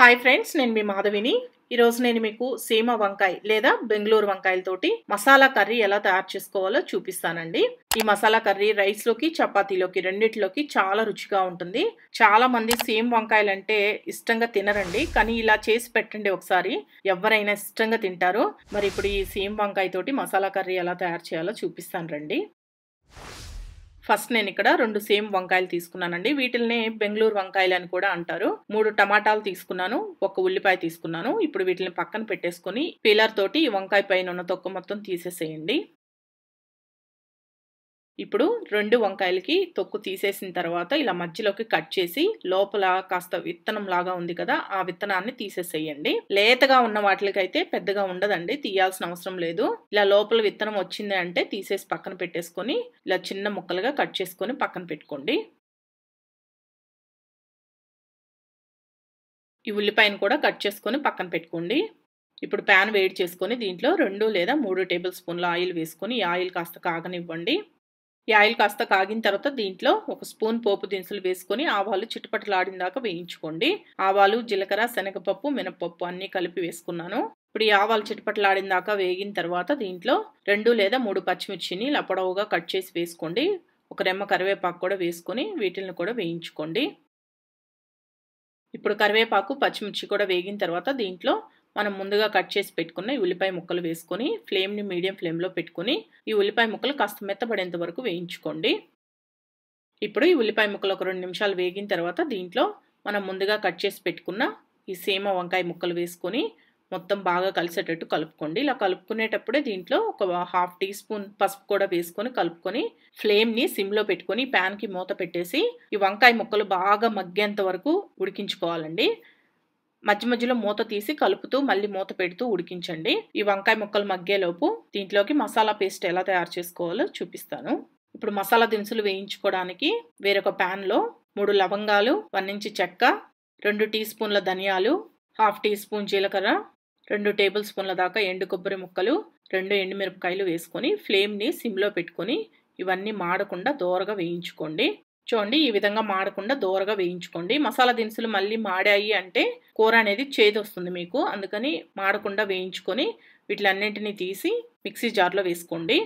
hi friends నేను మీ మాధవిని ఈరోజు నేను మీకు సీమ వంకాయ లేదా బెంగళూరు వంకాయలతోటి మసాలా కర్రీ ఎలా తయారు చేసుకోవాలో చూపిస్తానండి ఈ మసాలా కర్రీ రైస్లోకి చపాతీలోకి రెండిట్లోకి చాలా రుచిగా ఉంటుంది చాలా మంది సేమ్ వంకాయలు అంటే ఇష్టంగా తినరండి కానీ ఇలా చేసి పెట్టండి ఒకసారి ఎవరైనా ఇష్టంగా తింటారు మరి ఇప్పుడు ఈ సేమ్ వంకాయతోటి మసాలా కర్రీ ఎలా తయారు చేయాలో చూపిస్తాను రండి ఫస్ట్ నేను ఇక్కడ రెండు సేమ్ వంకాయలు తీసుకున్నానండి వీటిల్ని బెంగళూరు వంకాయలు అని కూడా అంటారు మూడు టమాటాలు తీసుకున్నాను ఒక ఉల్లిపాయ తీసుకున్నాను ఇప్పుడు వీటిని పక్కన పెట్టేసుకుని పీలర్ తోటి ఈ వంకాయ పైన ఉన్న తొక్క మొత్తం తీసేసేయండి ఇప్పుడు రెండు వంకాయలకి తొక్కు తీసేసిన తర్వాత ఇలా మధ్యలోకి కట్ చేసి లోపల కాస్త విత్తనం లాగా ఉంది కదా ఆ విత్తనాన్ని తీసేసేయండి లేతగా ఉన్న వాటికైతే పెద్దగా ఉండదండి తీయాల్సిన అవసరం లేదు ఇలా లోపల విత్తనం వచ్చింది అంటే తీసేసి పక్కన పెట్టేసుకొని ఇలా చిన్న ముక్కలుగా కట్ చేసుకొని పక్కన పెట్టుకోండి ఈ ఉల్లిపాయను కూడా కట్ చేసుకొని పక్కన పెట్టుకోండి ఇప్పుడు ప్యాన్ వేడి చేసుకొని దీంట్లో రెండు లేదా మూడు టేబుల్ స్పూన్ల ఆయిల్ వేసుకొని ఈ ఆయిల్ కాస్త కాగనివ్వండి ఈ ఆయిల్ కాస్త కాగిన తర్వాత దీంట్లో ఒక స్పూన్ పోపు దినుసులు వేసుకొని ఆవాలు చిట్టుపట్టలాడిందాక వేయించుకోండి ఆవాలు జీలకర్ర శనగపప్పు మినపప్పు అన్నీ కలిపి వేసుకున్నాను ఇప్పుడు ఈ ఆవాలు చిట్టుపట్టలాడిందాక వేగిన తర్వాత దీంట్లో రెండు లేదా మూడు పచ్చిమిర్చిని లపడవుగా కట్ చేసి వేసుకోండి ఒక రెమ్మ కరివేపాకు కూడా వేసుకొని వీటిని కూడా వేయించుకోండి ఇప్పుడు కరివేపాకు పచ్చిమిర్చి కూడా వేగిన తర్వాత దీంట్లో మనం ముందుగా కట్ చేసి పెట్టుకున్న ఈ ఉల్లిపాయ ముక్కలు వేసుకొని ఫ్లేమ్ని మీడియం ఫ్లేమ్లో పెట్టుకుని ఈ ఉల్లిపాయ ముక్కలు కాస్త మెత్తబడేంత వరకు వేయించుకోండి ఇప్పుడు ఈ ఉల్లిపాయ ముక్కలు ఒక రెండు నిమిషాలు వేగిన తర్వాత దీంట్లో మనం ముందుగా కట్ చేసి పెట్టుకున్న ఈ సేమ వంకాయ ముక్కలు వేసుకొని మొత్తం బాగా కలిసేటట్టు కలుపుకోండి ఇలా కలుపుకునేటప్పుడే దీంట్లో ఒక హాఫ్ టీ స్పూన్ పసుపు కూడా వేసుకొని కలుపుకొని ఫ్లేమ్ని సిమ్లో పెట్టుకొని ప్యాన్కి మూత పెట్టేసి ఈ వంకాయ ముక్కలు బాగా మగ్గేంత వరకు ఉడికించుకోవాలండి మధ్య మధ్యలో మూత తీసి కలుపుతూ మళ్ళీ మూత పెడుతూ ఉడికించండి ఈ వంకాయ ముక్కలు మగ్గేలోపు దీంట్లోకి మసాలా పేస్ట్ ఎలా తయారు చేసుకోవాలో చూపిస్తాను ఇప్పుడు మసాలా దినుసులు వేయించుకోవడానికి వేరొక ప్యాన్లో మూడు లవంగాలు వన్ ఇంచు చెక్క రెండు టీ స్పూన్ల ధనియాలు హాఫ్ టీ స్పూన్ జీలకర్ర రెండు టేబుల్ స్పూన్ల దాకా ఎండు కొబ్బరి ముక్కలు రెండు ఎండుమిరపకాయలు వేసుకొని ఫ్లేమ్ని సిమ్లో పెట్టుకొని ఇవన్నీ మాడకుండా దోరగా వేయించుకోండి చూడండి ఈ విధంగా మాడకుండా దూరగా వేయించుకోండి మసాలా దినుసులు మళ్ళీ మాడాయి అంటే కూర అనేది చేదు వస్తుంది మీకు అందుకని మాడకుండా వేయించుకొని వీటిలన్నింటినీ తీసి మిక్సీ జార్లో వేసుకోండి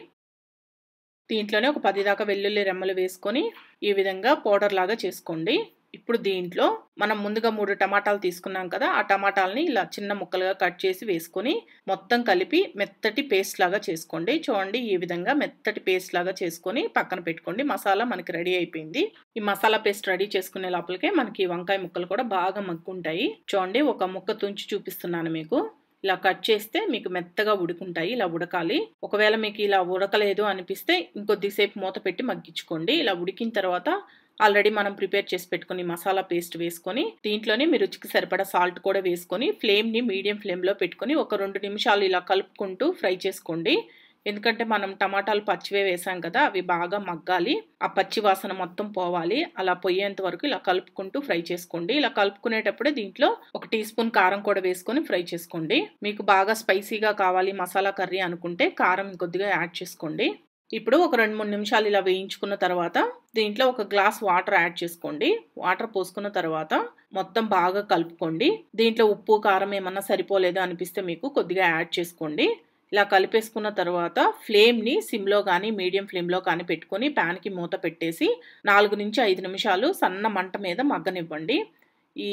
దీంట్లోనే ఒక పది దాకా వెల్లుల్లి రెమ్మలు వేసుకొని ఈ విధంగా పౌడర్ లాగా చేసుకోండి ఇప్పుడు దీంట్లో మనం ముందుగా మూడు టమాటాలు తీసుకున్నాం కదా ఆ టమాటాలని ఇలా చిన్న ముక్కలుగా కట్ చేసి వేసుకొని మొత్తం కలిపి మెత్తటి పేస్ట్ లాగా చేసుకోండి చూడండి ఈ విధంగా మెత్తటి పేస్ట్ లాగా చేసుకొని పక్కన పెట్టుకోండి మసాలా మనకి రెడీ అయిపోయింది ఈ మసాలా పేస్ట్ రెడీ చేసుకునే లోపలికే మనకి వంకాయ ముక్కలు కూడా బాగా మగ్గుంటాయి చూడండి ఒక ముక్క తుంచి చూపిస్తున్నాను మీకు ఇలా కట్ చేస్తే మీకు మెత్తగా ఉడుకుంటాయి ఇలా ఉడకాలి ఒకవేళ మీకు ఇలా ఉడకలేదు అనిపిస్తే ఇంకొద్దిసేపు మూత పెట్టి మగ్గించుకోండి ఇలా ఉడికిన తర్వాత ఆల్రెడీ మనం ప్రిపేర్ చేసి పెట్టుకుని మసాలా పేస్ట్ వేసుకొని దీంట్లోనే మీ రుచికి సరిపడా సాల్ట్ కూడా వేసుకొని ఫ్లేమ్ని మీడియం ఫ్లేమ్లో పెట్టుకొని ఒక రెండు నిమిషాలు ఇలా కలుపుకుంటూ ఫ్రై చేసుకోండి ఎందుకంటే మనం టమాటాలు పచ్చివే వేసాం కదా అవి బాగా మగ్గాలి ఆ పచ్చి వాసన మొత్తం పోవాలి అలా పోయేంత వరకు ఇలా కలుపుకుంటూ ఫ్రై చేసుకోండి ఇలా కలుపుకునేటప్పుడే దీంట్లో ఒక టీ స్పూన్ కారం కూడా వేసుకొని ఫ్రై చేసుకోండి మీకు బాగా స్పైసీగా కావాలి మసాలా కర్రీ అనుకుంటే కారం కొద్దిగా యాడ్ చేసుకోండి ఇప్పుడు ఒక రెండు మూడు నిమిషాలు ఇలా వేయించుకున్న తర్వాత దీంట్లో ఒక గ్లాస్ వాటర్ యాడ్ చేసుకోండి వాటర్ పోసుకున్న తర్వాత మొత్తం బాగా కలుపుకోండి దీంట్లో ఉప్పు కారం ఏమన్నా సరిపోలేదు అనిపిస్తే మీకు కొద్దిగా యాడ్ చేసుకోండి ఇలా కలిపేసుకున్న తర్వాత ఫ్లేమ్ని సిమ్లో కానీ మీడియం ఫ్లేమ్లో కానీ పెట్టుకొని ప్యాన్కి మూత పెట్టేసి నాలుగు నుంచి ఐదు నిమిషాలు సన్న మంట మీద మగ్గనివ్వండి ఈ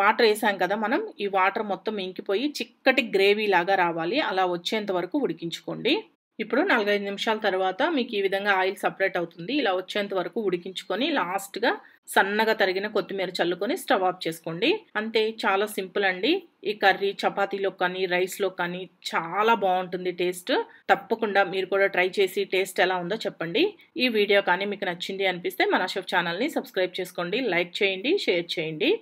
వాటర్ వేసాం కదా మనం ఈ వాటర్ మొత్తం ఇంకిపోయి చిక్కటి గ్రేవీ లాగా రావాలి అలా వచ్చేంత వరకు ఉడికించుకోండి ఇప్పుడు నలభై నిమిషాల తర్వాత మీకు ఈ విధంగా ఆయిల్ సపరేట్ అవుతుంది ఇలా వచ్చేంత వరకు ఉడికించుకొని లాస్ట్గా సన్నగా తరిగిన కొత్తిమీర చల్లుకొని స్టవ్ ఆఫ్ చేసుకోండి అంతే చాలా సింపుల్ అండి ఈ కర్రీ చపాతీలో కానీ రైస్లో కానీ చాలా బాగుంటుంది టేస్ట్ తప్పకుండా మీరు కూడా ట్రై చేసి టేస్ట్ ఎలా ఉందో చెప్పండి ఈ వీడియో కానీ మీకు నచ్చింది అనిపిస్తే మన షెఫ్ ఛానల్ని సబ్స్క్రైబ్ చేసుకోండి లైక్ చేయండి షేర్ చేయండి